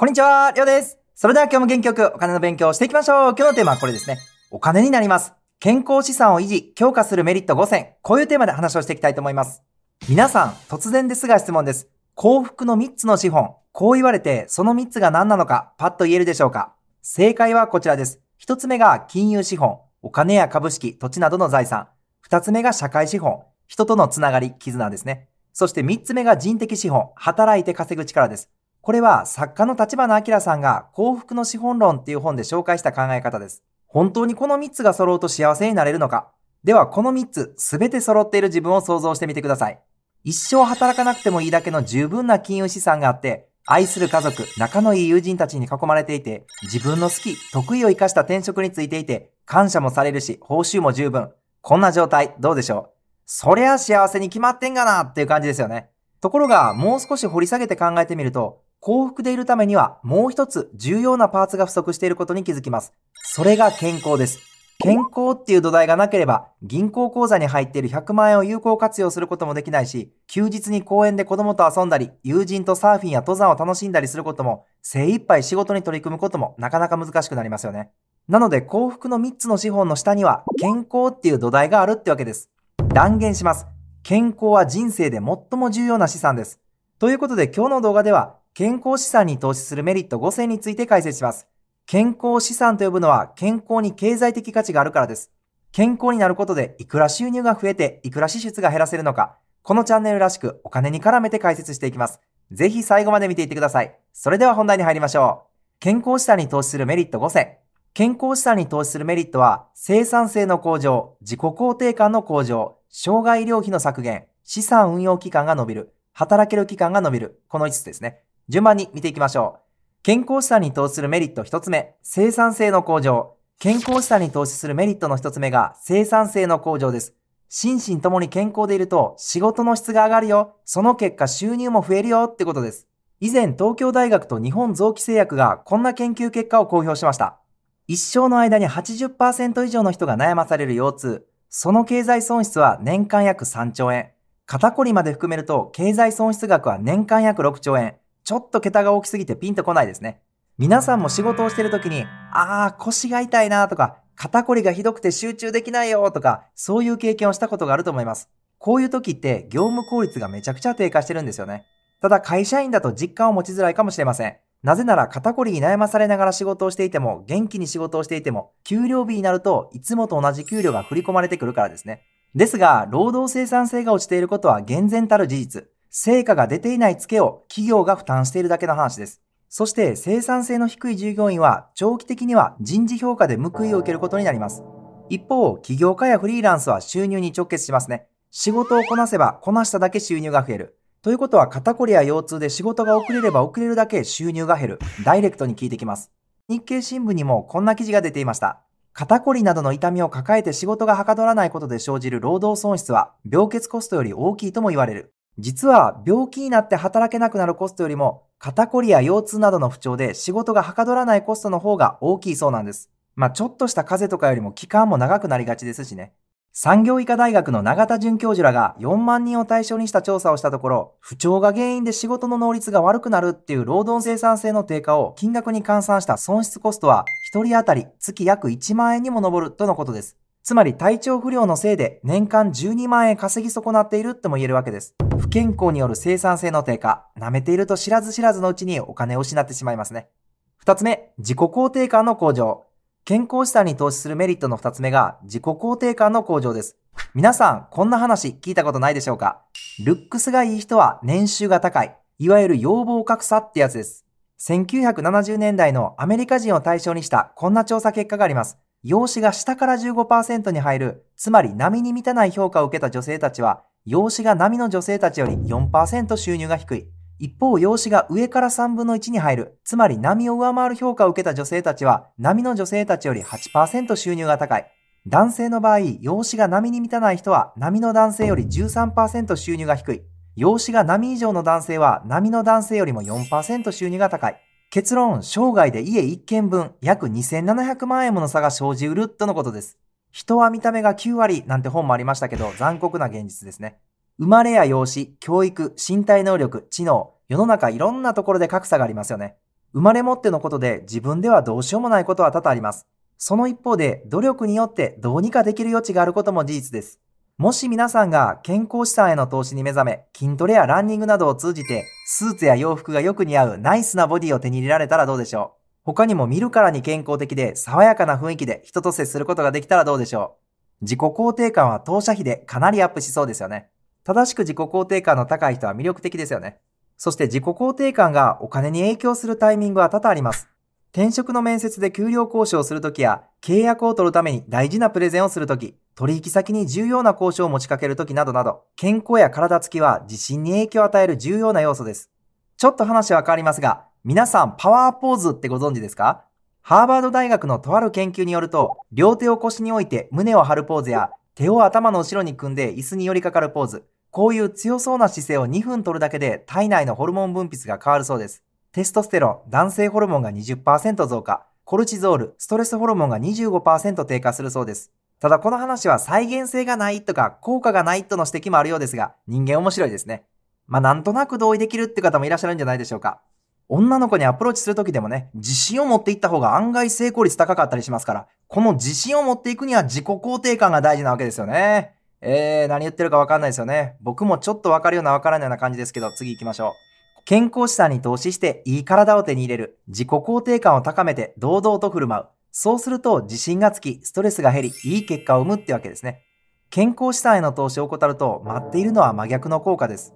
こんにちは、りょうです。それでは今日も元気よくお金の勉強をしていきましょう。今日のテーマはこれですね。お金になります。健康資産を維持、強化するメリット5選。こういうテーマで話をしていきたいと思います。皆さん、突然ですが質問です。幸福の3つの資本。こう言われて、その3つが何なのか、パッと言えるでしょうか正解はこちらです。1つ目が金融資本。お金や株式、土地などの財産。2つ目が社会資本。人とのつながり、絆ですね。そして3つ目が人的資本。働いて稼ぐ力です。これは作家の立花明さんが幸福の資本論っていう本で紹介した考え方です。本当にこの3つが揃うと幸せになれるのかではこの3つ全て揃っている自分を想像してみてください。一生働かなくてもいいだけの十分な金融資産があって、愛する家族、仲のいい友人たちに囲まれていて、自分の好き、得意を生かした転職についていて、感謝もされるし、報酬も十分。こんな状態、どうでしょうそりゃ幸せに決まってんがなっていう感じですよね。ところが、もう少し掘り下げて考えてみると、幸福でいるためにはもう一つ重要なパーツが不足していることに気づきます。それが健康です。健康っていう土台がなければ、銀行口座に入っている100万円を有効活用することもできないし、休日に公園で子供と遊んだり、友人とサーフィンや登山を楽しんだりすることも、精一杯仕事に取り組むこともなかなか難しくなりますよね。なので幸福の3つの資本の下には、健康っていう土台があるってわけです。断言します。健康は人生で最も重要な資産です。ということで今日の動画では健康資産に投資するメリット5選について解説します。健康資産と呼ぶのは健康に経済的価値があるからです。健康になることでいくら収入が増えていくら支出が減らせるのか、このチャンネルらしくお金に絡めて解説していきます。ぜひ最後まで見ていってください。それでは本題に入りましょう。健康資産に投資するメリット5選。健康資産に投資するメリットは、生産性の向上、自己肯定感の向上、障害医療費の削減、資産運用期間が伸びる、働ける期間が伸びる、この5つですね。順番に見ていきましょう。健康資産に投資するメリット1つ目、生産性の向上。健康資産に投資するメリットの1つ目が生産性の向上です。心身ともに健康でいると仕事の質が上がるよ。その結果収入も増えるよってことです。以前東京大学と日本臓器製薬がこんな研究結果を公表しました。一生の間に80%以上の人が悩まされる腰痛。その経済損失は年間約3兆円。肩こりまで含めると経済損失額は年間約6兆円。ちょっと桁が大きすぎてピンとこないですね。皆さんも仕事をしてる時に、あー腰が痛いなとか、肩こりがひどくて集中できないよとか、そういう経験をしたことがあると思います。こういう時って業務効率がめちゃくちゃ低下してるんですよね。ただ会社員だと実感を持ちづらいかもしれません。なぜなら肩こりに悩まされながら仕事をしていても、元気に仕事をしていても、給料日になるといつもと同じ給料が振り込まれてくるからですね。ですが、労働生産性が落ちていることは厳然たる事実。成果が出ていないツケを企業が負担しているだけの話です。そして生産性の低い従業員は長期的には人事評価で報いを受けることになります。一方、起業家やフリーランスは収入に直結しますね。仕事をこなせばこなしただけ収入が増える。ということは肩こりや腰痛で仕事が遅れれば遅れるだけ収入が減る。ダイレクトに聞いてきます。日経新聞にもこんな記事が出ていました。肩こりなどの痛みを抱えて仕事がはかどらないことで生じる労働損失は病欠コストより大きいとも言われる。実は病気になって働けなくなるコストよりも肩こりや腰痛などの不調で仕事がはかどらないコストの方が大きいそうなんです。まあ、ちょっとした風邪とかよりも期間も長くなりがちですしね。産業医科大学の永田准教授らが4万人を対象にした調査をしたところ、不調が原因で仕事の能率が悪くなるっていう労働生産性の低下を金額に換算した損失コストは1人当たり月約1万円にも上るとのことです。つまり体調不良のせいで年間12万円稼ぎ損なっているとも言えるわけです。不健康による生産性の低下、舐めていると知らず知らずのうちにお金を失ってしまいますね。二つ目、自己肯定感の向上。健康資産に投資するメリットの二つ目が自己肯定感の向上です。皆さん、こんな話聞いたことないでしょうかルックスがいい人は年収が高い。いわゆる要望格差ってやつです。1970年代のアメリカ人を対象にしたこんな調査結果があります。用紙が下から15%に入る、つまり波に満たない評価を受けた女性たちは、用紙が波の女性たちより4%収入が低い。一方、用紙が上から3分の1に入る、つまり波を上回る評価を受けた女性たちは、波の女性たちより8%収入が高い。男性の場合、用紙が波に満たない人は、波の男性より13%収入が低い。用紙が波以上の男性は、波の男性よりも4%収入が高い。結論、生涯で家1軒分約2700万円もの差が生じうるとのことです。人は見た目が9割なんて本もありましたけど、残酷な現実ですね。生まれや養子、教育、身体能力、知能、世の中いろんなところで格差がありますよね。生まれ持ってのことで自分ではどうしようもないことは多々あります。その一方で努力によってどうにかできる余地があることも事実です。もし皆さんが健康資産への投資に目覚め、筋トレやランニングなどを通じて、スーツや洋服がよく似合うナイスなボディを手に入れられたらどうでしょう他にも見るからに健康的で爽やかな雰囲気で人と接することができたらどうでしょう自己肯定感は投射比でかなりアップしそうですよね。正しく自己肯定感の高い人は魅力的ですよね。そして自己肯定感がお金に影響するタイミングは多々あります。転職の面接で給料交渉をするときや、契約を取るために大事なプレゼンをするとき、取引先に重要な交渉を持ちかけるときなどなど、健康や体つきは自信に影響を与える重要な要素です。ちょっと話は変わりますが、皆さんパワーポーズってご存知ですかハーバード大学のとある研究によると、両手を腰に置いて胸を張るポーズや、手を頭の後ろに組んで椅子に寄りかかるポーズ、こういう強そうな姿勢を2分取るだけで体内のホルモン分泌が変わるそうです。テストステロン、男性ホルモンが20%増加、コルチゾール、ストレスホルモンが25%低下するそうです。ただこの話は再現性がないとか効果がないとの指摘もあるようですが、人間面白いですね。まあなんとなく同意できるって方もいらっしゃるんじゃないでしょうか。女の子にアプローチするときでもね、自信を持っていった方が案外成功率高かったりしますから、この自信を持っていくには自己肯定感が大事なわけですよね。えー、何言ってるかわかんないですよね。僕もちょっとわかるようなわからないような感じですけど、次行きましょう。健康資産に投資していい体を手に入れる、自己肯定感を高めて堂々と振る舞う。そうすると自信がつき、ストレスが減り、いい結果を生むってわけですね。健康資産への投資を怠ると、待っているのは真逆の効果です。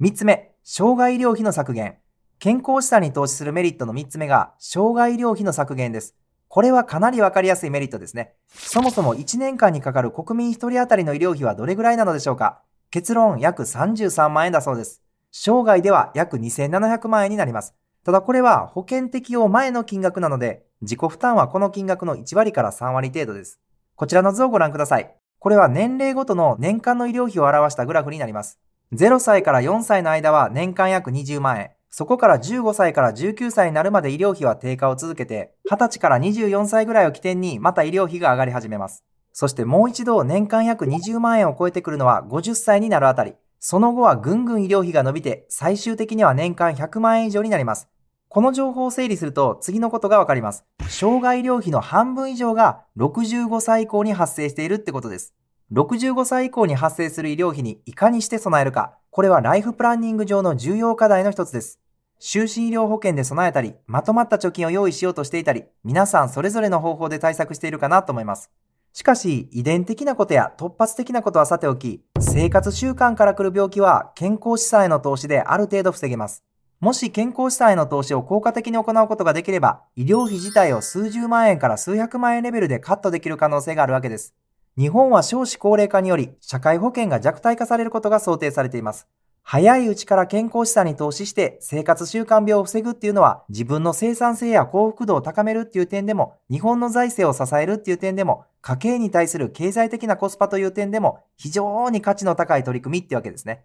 3つ目、障害医療費の削減。健康資産に投資するメリットの3つ目が、障害医療費の削減です。これはかなりわかりやすいメリットですね。そもそも1年間にかかる国民1人当たりの医療費はどれぐらいなのでしょうか結論約33万円だそうです。生涯では約2700万円になります。ただこれは保険適用前の金額なので、自己負担はこの金額の1割から3割程度です。こちらの図をご覧ください。これは年齢ごとの年間の医療費を表したグラフになります。0歳から4歳の間は年間約20万円。そこから15歳から19歳になるまで医療費は低下を続けて、20歳から24歳ぐらいを起点にまた医療費が上がり始めます。そしてもう一度年間約20万円を超えてくるのは50歳になるあたり。その後はぐんぐん医療費が伸びて、最終的には年間100万円以上になります。この情報を整理すると次のことがわかります。障害医療費の半分以上が65歳以降に発生しているってことです。65歳以降に発生する医療費にいかにして備えるか。これはライフプランニング上の重要課題の一つです。就寝医療保険で備えたり、まとまった貯金を用意しようとしていたり、皆さんそれぞれの方法で対策しているかなと思います。しかし、遺伝的なことや突発的なことはさておき、生活習慣から来る病気は健康資産への投資である程度防げます。もし健康資産への投資を効果的に行うことができれば、医療費自体を数十万円から数百万円レベルでカットできる可能性があるわけです。日本は少子高齢化により、社会保険が弱体化されることが想定されています。早いうちから健康資産に投資して生活習慣病を防ぐっていうのは自分の生産性や幸福度を高めるっていう点でも日本の財政を支えるっていう点でも家計に対する経済的なコスパという点でも非常に価値の高い取り組みってわけですね。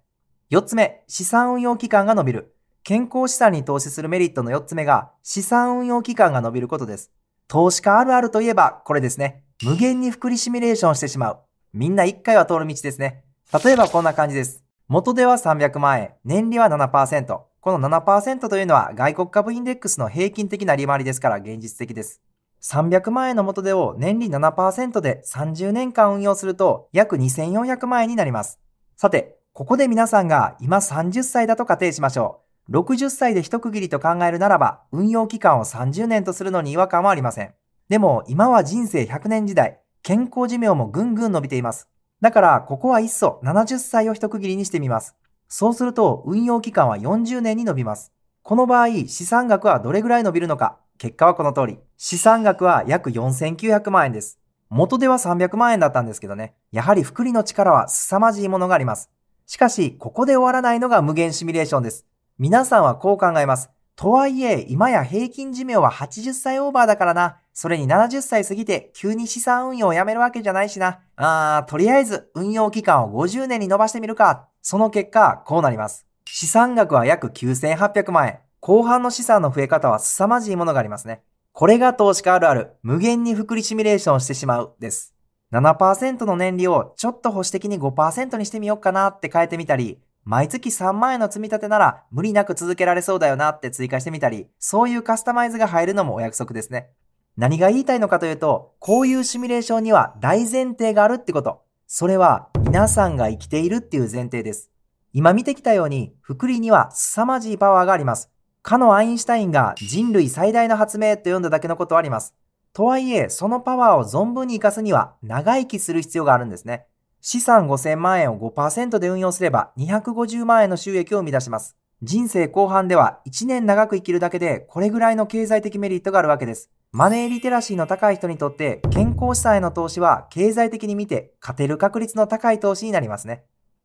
四つ目、資産運用期間が伸びる。健康資産に投資するメリットの四つ目が資産運用期間が伸びることです。投資家あるあるといえばこれですね。無限に複利シミュレーションしてしまう。みんな一回は通る道ですね。例えばこんな感じです。元手は300万円、年利は7%。この7%というのは外国株インデックスの平均的な利回りですから現実的です。300万円の元手を年利7%で30年間運用すると約2400万円になります。さて、ここで皆さんが今30歳だと仮定しましょう。60歳で一区切りと考えるならば、運用期間を30年とするのに違和感はありません。でも、今は人生100年時代、健康寿命もぐんぐん伸びています。だから、ここはいっそ70歳を一区切りにしてみます。そうすると、運用期間は40年に伸びます。この場合、資産額はどれぐらい伸びるのか。結果はこの通り。資産額は約4900万円です。元では300万円だったんですけどね。やはり複利の力は凄まじいものがあります。しかし、ここで終わらないのが無限シミュレーションです。皆さんはこう考えます。とはいえ、今や平均寿命は80歳オーバーだからな。それに70歳過ぎて急に資産運用をやめるわけじゃないしな。あー、とりあえず運用期間を50年に伸ばしてみるか。その結果、こうなります。資産額は約9800万円。後半の資産の増え方は凄まじいものがありますね。これが投資家あるある、無限に複利シミュレーションしてしまうです。7%の年利をちょっと保守的に5%にしてみようかなって変えてみたり、毎月3万円の積み立てなら無理なく続けられそうだよなって追加してみたり、そういうカスタマイズが入るのもお約束ですね。何が言いたいのかというと、こういうシミュレーションには大前提があるってこと。それは皆さんが生きているっていう前提です。今見てきたように、福利には凄まじいパワーがあります。かのアインシュタインが人類最大の発明と呼んだだけのことはあります。とはいえ、そのパワーを存分に活かすには、長生きする必要があるんですね。資産5000万円を5%で運用すれば、250万円の収益を生み出します。人生後半では、1年長く生きるだけで、これぐらいの経済的メリットがあるわけです。マネーリテラシーの高い人にとって、健康資産への投資は、経済的に見て、勝てる確率の高い投資になりますね。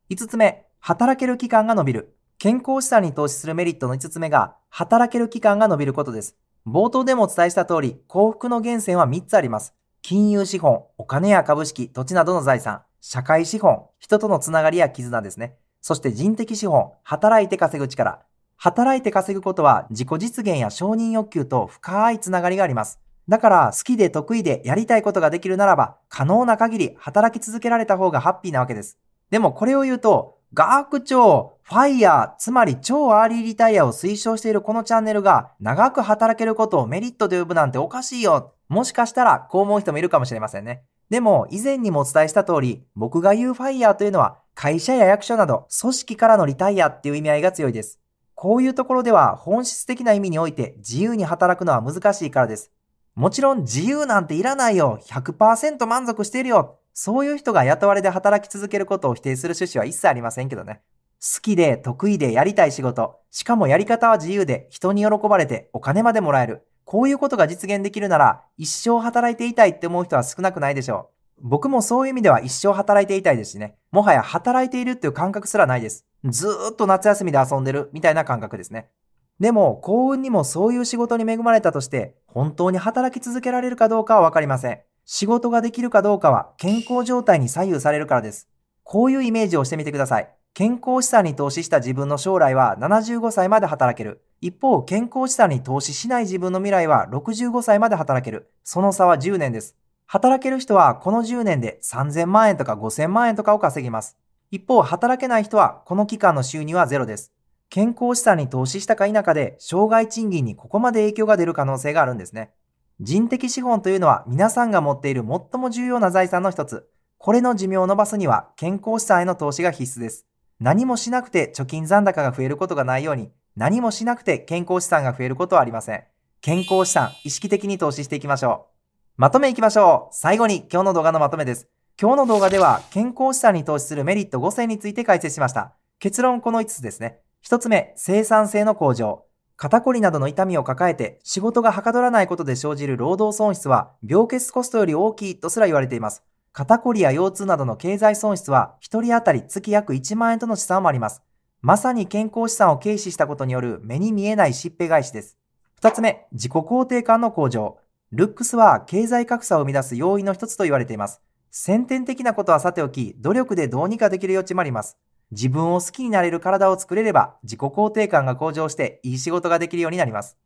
5つ目、働ける期間が伸びる。健康資産に投資するメリットの5つ目が、働ける期間が伸びることです。冒頭でもお伝えした通り、幸福の源泉は3つあります。金融資本、お金や株式、土地などの財産、社会資本、人とのつながりや絆ですね。そして人的資本、働いて稼ぐ力。働いて稼ぐことは自己実現や承認欲求と深いつながりがあります。だから好きで得意でやりたいことができるならば可能な限り働き続けられた方がハッピーなわけです。でもこれを言うと学長、ファイヤー、つまり超アーリーリタイアを推奨しているこのチャンネルが長く働けることをメリットで呼ぶなんておかしいよ。もしかしたらこう思う人もいるかもしれませんね。でも以前にもお伝えした通り、僕が言うファイヤーというのは会社や役所など組織からのリタイアっていう意味合いが強いです。こういうところでは本質的な意味において自由に働くのは難しいからです。もちろん自由なんていらないよ。100%満足しているよ。そういう人が雇われで働き続けることを否定する趣旨は一切ありませんけどね。好きで、得意で、やりたい仕事。しかもやり方は自由で、人に喜ばれて、お金までもらえる。こういうことが実現できるなら、一生働いていたいって思う人は少なくないでしょう。僕もそういう意味では一生働いていたいですしね。もはや働いているっていう感覚すらないです。ずーっと夏休みで遊んでるみたいな感覚ですね。でも、幸運にもそういう仕事に恵まれたとして、本当に働き続けられるかどうかはわかりません。仕事ができるかどうかは健康状態に左右されるからです。こういうイメージをしてみてください。健康資産に投資した自分の将来は75歳まで働ける。一方、健康資産に投資しない自分の未来は65歳まで働ける。その差は10年です。働ける人はこの10年で3000万円とか5000万円とかを稼ぎます。一方、働けない人はこの期間の収入はゼロです。健康資産に投資したか否かで、障害賃金にここまで影響が出る可能性があるんですね。人的資本というのは皆さんが持っている最も重要な財産の一つ。これの寿命を伸ばすには健康資産への投資が必須です。何もしなくて貯金残高が増えることがないように、何もしなくて健康資産が増えることはありません。健康資産、意識的に投資していきましょう。まとめいきましょう。最後に今日の動画のまとめです。今日の動画では健康資産に投資するメリット5選について解説しました。結論この5つですね。1つ目、生産性の向上。肩こりなどの痛みを抱えて仕事がはかどらないことで生じる労働損失は病欠コストより大きいとすら言われています。肩こりや腰痛などの経済損失は1人当たり月約1万円との試算もあります。まさに健康資産を軽視したことによる目に見えないしっぺ返しです。2つ目、自己肯定感の向上。ルックスは経済格差を生み出す要因の一つと言われています。先天的なことはさておき、努力でどうにかできる余地もあります。自分を好きになれる体を作れれば自己肯定感が向上していい仕事ができるようになります。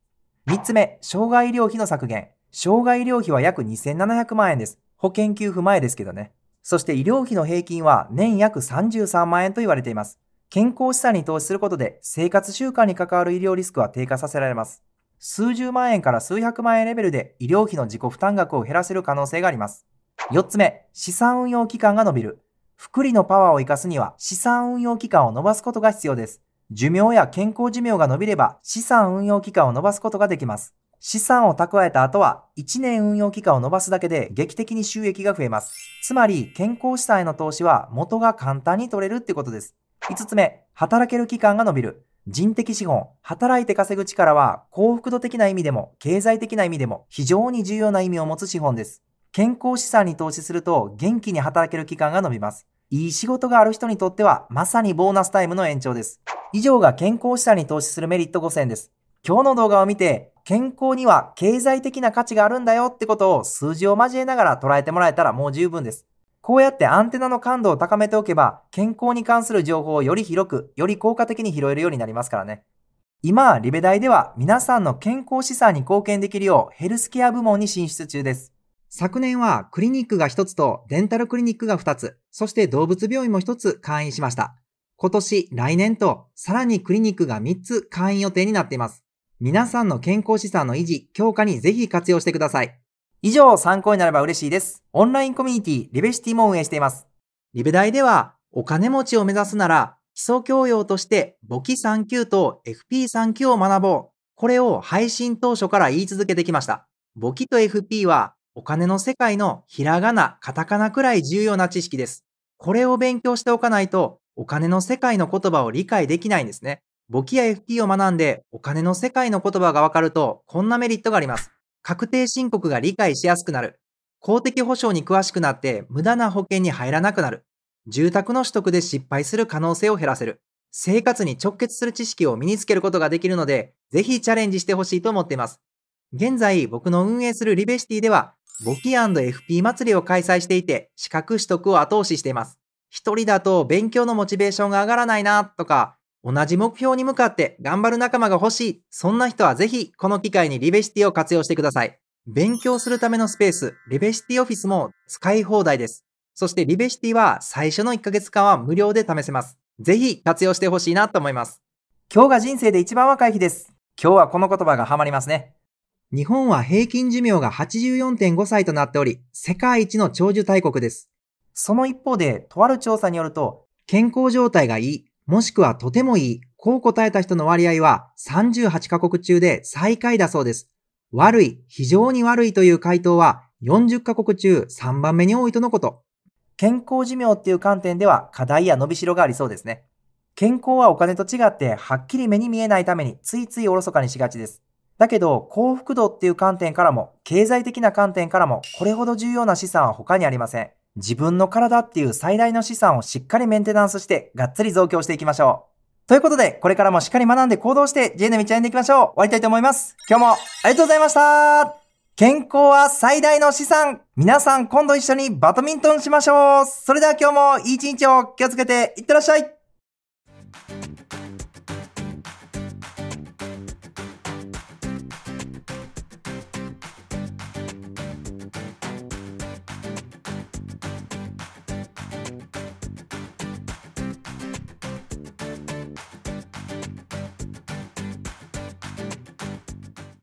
3つ目、障害医療費の削減。障害医療費は約2700万円です。保険給付前ですけどね。そして医療費の平均は年約33万円と言われています。健康資産に投資することで生活習慣に関わる医療リスクは低下させられます。数十万円から数百万円レベルで医療費の自己負担額を減らせる可能性があります。4つ目、資産運用期間が伸びる。福利のパワーを生かすには資産運用期間を伸ばすことが必要です。寿命や健康寿命が伸びれば資産運用期間を伸ばすことができます。資産を蓄えた後は1年運用期間を伸ばすだけで劇的に収益が増えます。つまり健康資産への投資は元が簡単に取れるってことです。5つ目、働ける期間が伸びる。人的資本、働いて稼ぐ力は幸福度的な意味でも経済的な意味でも非常に重要な意味を持つ資本です。健康資産に投資すると元気に働ける期間が延びます。いい仕事がある人にとってはまさにボーナスタイムの延長です。以上が健康資産に投資するメリット5選です。今日の動画を見て健康には経済的な価値があるんだよってことを数字を交えながら捉えてもらえたらもう十分です。こうやってアンテナの感度を高めておけば健康に関する情報をより広く、より効果的に拾えるようになりますからね。今、リベ大では皆さんの健康資産に貢献できるようヘルスケア部門に進出中です。昨年はクリニックが1つとデンタルクリニックが2つ、そして動物病院も1つ会員しました。今年、来年と、さらにクリニックが3つ会員予定になっています。皆さんの健康資産の維持、強化にぜひ活用してください。以上、参考になれば嬉しいです。オンラインコミュニティ、リベシティも運営しています。リベ大では、お金持ちを目指すなら、基礎教養として、簿記3級と FP3 級を学ぼう。これを配信当初から言い続けてきました。簿記と FP はお金の世界のひらがな、カタカナくらい重要な知識です。これを勉強しておかないと、お金の世界の言葉を理解できないんですね。簿記や FP を学んで、お金の世界の言葉がわかると、こんなメリットがあります。確定申告が理解しやすくなる。公的保障に詳しくなって、無駄な保険に入らなくなる。住宅の取得で失敗する可能性を減らせる。生活に直結する知識を身につけることができるので、ぜひチャレンジしてほしいと思っています。現在、僕の運営するリベシティでは、簿記 &FP 祭りを開催していて、資格取得を後押ししています。一人だと勉強のモチベーションが上がらないなとか、同じ目標に向かって頑張る仲間が欲しい。そんな人はぜひ、この機会にリベシティを活用してください。勉強するためのスペース、リベシティオフィスも使い放題です。そしてリベシティは最初の1ヶ月間は無料で試せます。ぜひ活用してほしいなと思います。今日が人生で一番若い日です。今日はこの言葉がハマりますね。日本は平均寿命が84.5歳となっており、世界一の長寿大国です。その一方で、とある調査によると、健康状態がいい、もしくはとてもいい、こう答えた人の割合は38カ国中で最下位だそうです。悪い、非常に悪いという回答は40カ国中3番目に多いとのこと。健康寿命っていう観点では課題や伸びしろがありそうですね。健康はお金と違ってはっきり目に見えないためについついおろそかにしがちです。だけど、幸福度っていう観点からも、経済的な観点からも、これほど重要な資産は他にありません。自分の体っていう最大の資産をしっかりメンテナンスして、がっつり増強していきましょう。ということで、これからもしっかり学んで行動して、J の道を歩んでいきましょう。終わりたいと思います。今日もありがとうございました健康は最大の資産皆さん今度一緒にバドミントンしましょうそれでは今日もいい一日を気をつけていってらっしゃい